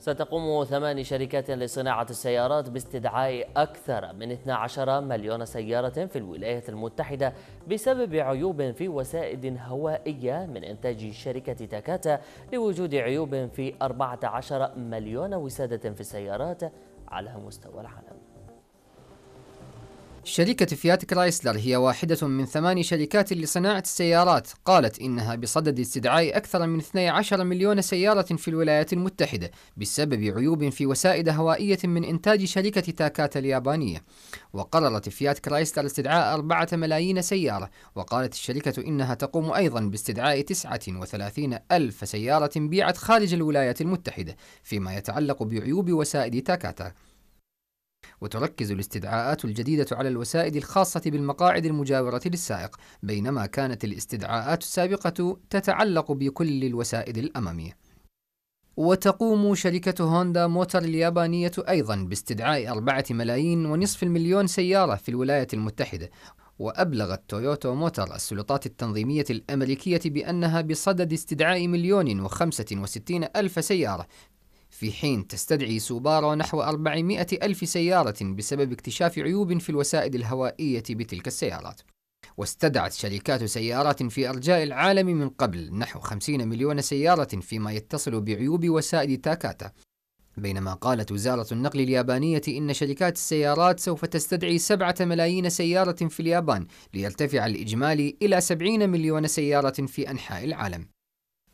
ستقوم ثمان شركات لصناعة السيارات باستدعاء أكثر من 12 مليون سيارة في الولايات المتحدة بسبب عيوب في وسائد هوائية من إنتاج شركة تاكاتا لوجود عيوب في 14 مليون وسادة في السيارات على مستوى العالم شركة فيات كرايسلر هي واحدة من ثمان شركات لصناعة السيارات قالت إنها بصدد استدعاء أكثر من 12 مليون سيارة في الولايات المتحدة بسبب عيوب في وسائد هوائية من إنتاج شركة تاكاتا اليابانية وقررت فيات كرايسلر استدعاء 4 ملايين سيارة وقالت الشركة إنها تقوم أيضا باستدعاء 39 ألف سيارة بيعت خارج الولايات المتحدة فيما يتعلق بعيوب وسائد تاكاتا وتركز الاستدعاءات الجديدة على الوسائد الخاصة بالمقاعد المجاورة للسائق، بينما كانت الاستدعاءات السابقة تتعلق بكل الوسائد الأمامية. وتقوم شركة هوندا موتر اليابانية أيضا باستدعاء أربعة ملايين ونصف المليون سيارة في الولايات المتحدة وأبلغت تويوتا موتر السلطات التنظيمية الأمريكية بأنها بصدد استدعاء مليون وخمسة وستين ألف سيارة في حين تستدعي سوبارا نحو 400 ألف سيارة بسبب اكتشاف عيوب في الوسائد الهوائية بتلك السيارات واستدعت شركات سيارات في أرجاء العالم من قبل نحو 50 مليون سيارة فيما يتصل بعيوب وسائد تاكاتا بينما قالت وزارة النقل اليابانية إن شركات السيارات سوف تستدعي 7 ملايين سيارة في اليابان ليرتفع الإجمالي إلى 70 مليون سيارة في أنحاء العالم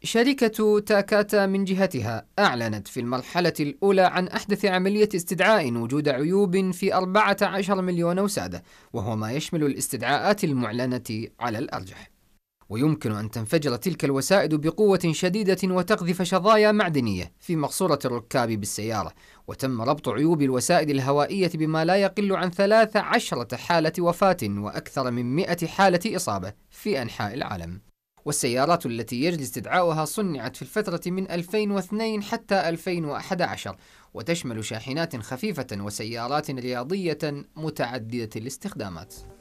شركة تاكاتا من جهتها أعلنت في المرحلة الأولى عن أحدث عملية استدعاء وجود عيوب في 14 مليون وسادة وهو ما يشمل الاستدعاءات المعلنة على الأرجح ويمكن أن تنفجر تلك الوسائد بقوة شديدة وتقذف شظايا معدنية في مقصورة الركاب بالسيارة وتم ربط عيوب الوسائد الهوائية بما لا يقل عن 13 حالة وفاة وأكثر من 100 حالة إصابة في أنحاء العالم والسيارات التي يجري استدعاؤها صنعت في الفترة من 2002 حتى 2011 وتشمل شاحنات خفيفة وسيارات رياضية متعددة الاستخدامات